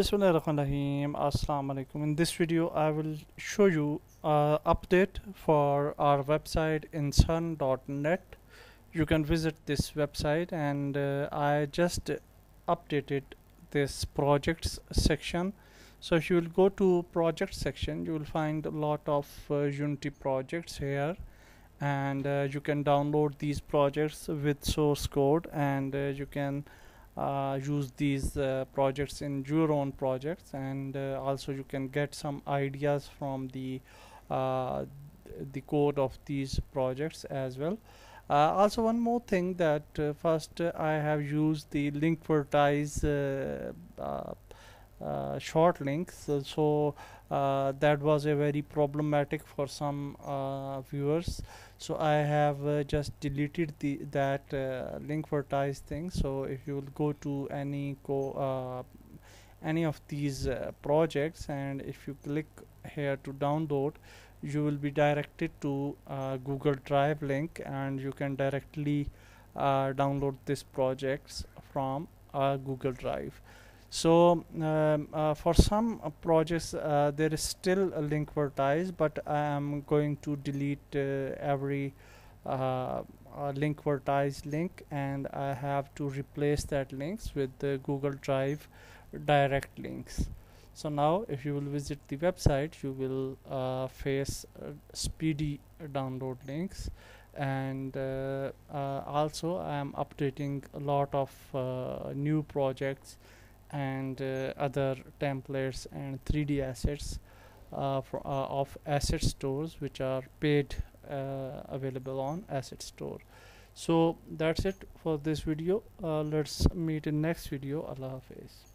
Bismillahirrahmanirrahim. Assalamu alaikum. In this video, I will show you uh, update for our website insun.net. You can visit this website, and uh, I just updated this projects section. So if you will go to project section, you will find a lot of uh, Unity projects here, and uh, you can download these projects with source code, and uh, you can uh, use these uh, projects in your own projects and uh, also you can get some ideas from the the code of these projects as well uh, also one more thing that uh, first uh, I have used the link ties uh, short links so uh, that was a very problematic for some uh, viewers so I have uh, just deleted the that uh, linkvertise thing so if you will go to any go uh, any of these projects and if you click here to download you will be directed to Google Drive link and you can directly download this projects from Google Drive so um, uh, for some uh, projects, uh, there is still a linkware ties, but I am going to delete uh, every uh, uh, linkware ties link, and I have to replace that links with the Google Drive direct links. So now, if you will visit the website, you will face speedy download links, and also I am updating a lot of new projects and uh, other templates and 3D assets uh, for, uh, of asset stores which are paid available on asset store so that's it for this video let's meet in next video allah hafiz